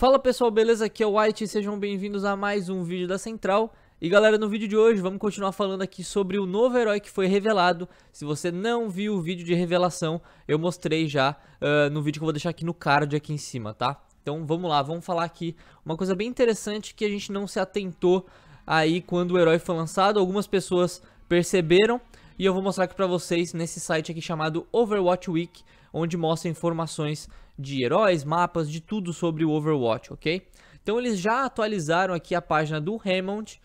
Fala pessoal, beleza? Aqui é o White, sejam bem-vindos a mais um vídeo da Central. E galera, no vídeo de hoje vamos continuar falando aqui sobre o novo herói que foi revelado. Se você não viu o vídeo de revelação, eu mostrei já uh, no vídeo que eu vou deixar aqui no card aqui em cima, tá? Então vamos lá, vamos falar aqui uma coisa bem interessante que a gente não se atentou aí quando o herói foi lançado. Algumas pessoas perceberam, e eu vou mostrar aqui para vocês nesse site aqui chamado Overwatch Week, onde mostra informações de heróis, mapas, de tudo sobre o Overwatch, ok? Então eles já atualizaram aqui a página do Hammond.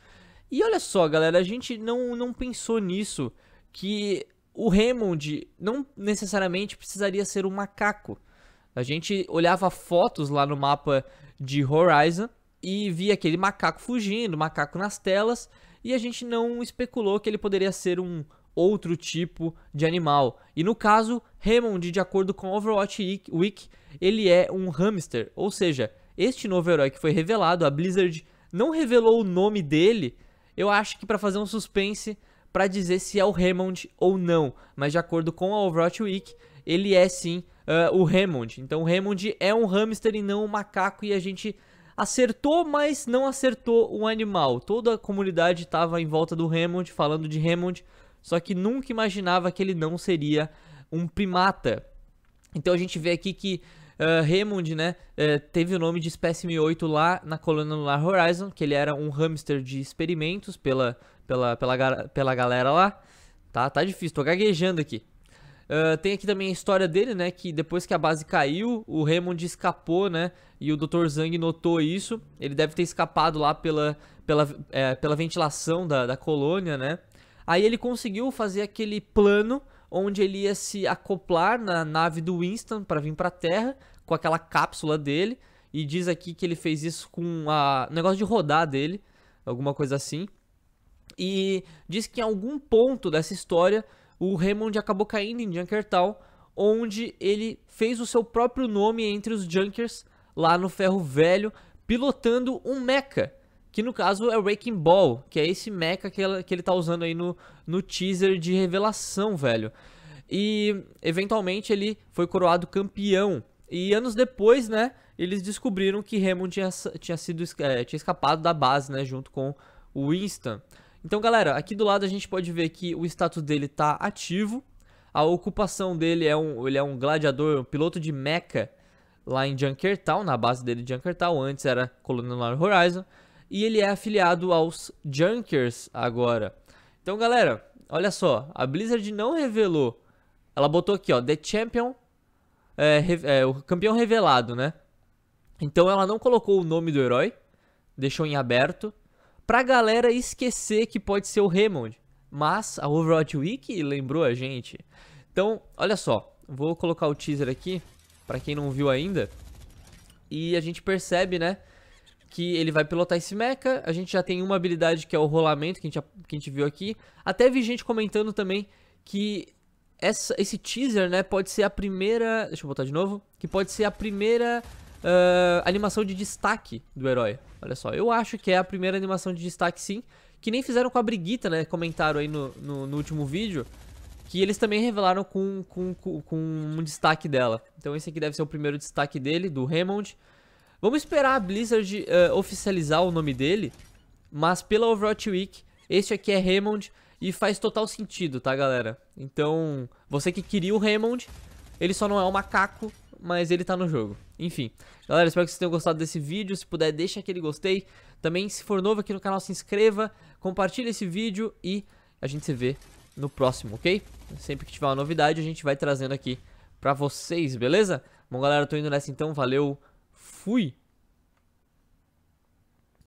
E olha só, galera, a gente não, não pensou nisso, que o Hammond não necessariamente precisaria ser um macaco. A gente olhava fotos lá no mapa de Horizon e via aquele macaco fugindo, macaco nas telas, e a gente não especulou que ele poderia ser um outro tipo de animal. E no caso, Hammond, de acordo com Overwatch Week, ele é um hamster, ou seja, este novo herói que foi revelado, a Blizzard não revelou o nome dele, eu acho que para fazer um suspense para dizer se é o Hammond ou não, mas de acordo com a Overwatch Week, ele é sim uh, o Hammond. Então o Hammond é um hamster e não um macaco e a gente acertou, mas não acertou o um animal. Toda a comunidade estava em volta do Hammond, falando de Hammond, só que nunca imaginava que ele não seria um primata. Então a gente vê aqui que uh, Raymond, né, uh, teve o nome de espécie 8 lá na coluna Lunar Horizon, que ele era um hamster de experimentos pela, pela, pela, pela galera lá. Tá, tá difícil, tô gaguejando aqui. Uh, tem aqui também a história dele, né? Que depois que a base caiu, o Raymond escapou, né? E o Dr. Zhang notou isso. Ele deve ter escapado lá pela, pela, é, pela ventilação da, da colônia, né? Aí ele conseguiu fazer aquele plano onde ele ia se acoplar na nave do Winston para vir para a Terra com aquela cápsula dele. E diz aqui que ele fez isso com a negócio de rodar dele, alguma coisa assim. E diz que em algum ponto dessa história o Raymond acabou caindo em Junkertal, onde ele fez o seu próprio nome entre os Junkers lá no Ferro Velho, pilotando um mecha que no caso é o Raking Ball, que é esse mecha que, que ele tá usando aí no, no teaser de revelação, velho. E eventualmente ele foi coroado campeão. E anos depois, né, eles descobriram que Hammond tinha, tinha, sido, é, tinha escapado da base, né, junto com o Winston. Então, galera, aqui do lado a gente pode ver que o status dele tá ativo. A ocupação dele é um, ele é um gladiador, um piloto de mecha lá em Junkertown, na base dele de Junkertown. Antes era Colonial Horizon e ele é afiliado aos Junkers agora. Então, galera, olha só, a Blizzard não revelou. Ela botou aqui, ó, The Champion, é, é, o campeão revelado, né? Então ela não colocou o nome do herói, deixou em aberto, pra galera esquecer que pode ser o Raymond. Mas a Overwatch Week lembrou a gente. Então, olha só, vou colocar o teaser aqui, pra quem não viu ainda. E a gente percebe, né, que ele vai pilotar esse mecha. A gente já tem uma habilidade que é o rolamento, que a gente, que a gente viu aqui. Até vi gente comentando também que essa, esse teaser, né, pode ser a primeira... Deixa eu botar de novo. Que pode ser a primeira uh, animação de destaque do herói. Olha só, eu acho que é a primeira animação de destaque, sim. Que nem fizeram com a Briguita, né, comentaram aí no, no, no último vídeo. Que eles também revelaram com, com, com, com um destaque dela. Então esse aqui deve ser o primeiro destaque dele, do Raymond. Vamos esperar a Blizzard uh, oficializar o nome dele, mas pela Overwatch Week, este aqui é Raymond e faz total sentido, tá, galera? Então, você que queria o Raymond, ele só não é um macaco, mas ele tá no jogo. Enfim, galera, espero que vocês tenham gostado desse vídeo. Se puder, deixa aquele gostei. Também, se for novo aqui no canal, se inscreva, compartilha esse vídeo e a gente se vê no próximo, ok? Sempre que tiver uma novidade, a gente vai trazendo aqui pra vocês, beleza? Bom, galera, eu tô indo nessa então, valeu! Fui!